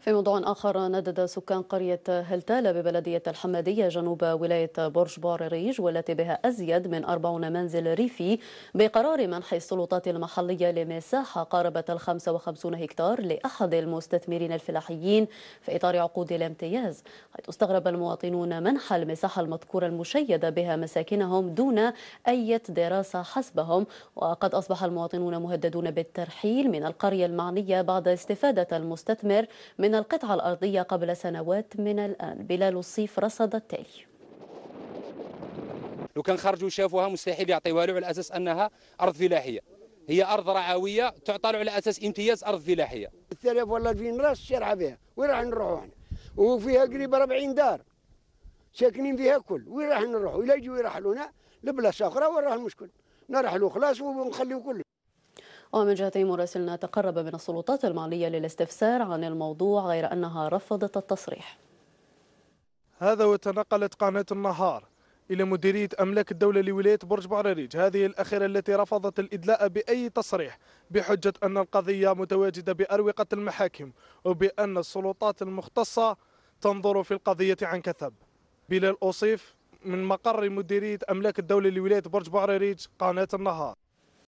في موضوع آخر ندد سكان قرية هلتالة ببلدية الحمادية جنوب ولاية برج باريريج والتي بها أزيد من 40 منزل ريفي بقرار منح السلطات المحلية لمساحة قاربة ال 55 هكتار لأحد المستثمرين الفلاحيين في إطار عقود الامتياز حيث استغرب المواطنون منح المساحة المذكورة المشيدة بها مساكنهم دون أي دراسة حسبهم وقد أصبح المواطنون مهددون بالترحيل من القرية المعنية بعد استفادة المستثمر من من القطعة الأرضية قبل سنوات من الآن بلال الصيف رصد التالي لو كان خرجوا شافوها مستحيل يعطيوها له على أساس أنها أرض فلاحية هي أرض رعوية تعطى له على أساس امتياز أرض فلاحية 3000 ولا 2000 راس شارع بها وين راح نروحوا احنا وفيها قريب 40 دار ساكنين فيها كل وين راح نروحوا إلا يجوا يرحلونا لبلاصة أخرى وين راح المشكل نرحلوا خلاص ونخليوا كل ومن جهة مراسلنا تقرب من السلطات المالية للاستفسار عن الموضوع غير أنها رفضت التصريح هذا وتنقلت قناة النهار إلى مديرية أملاك الدولة لولاية برج بعريريج هذه الأخيرة التي رفضت الإدلاء بأي تصريح بحجة أن القضية متواجدة بأروقة المحاكم وبأن السلطات المختصة تنظر في القضية عن كثب بلال أوصيف من مقر مديرية أملاك الدولة لولاية برج بعريريج قناة النهار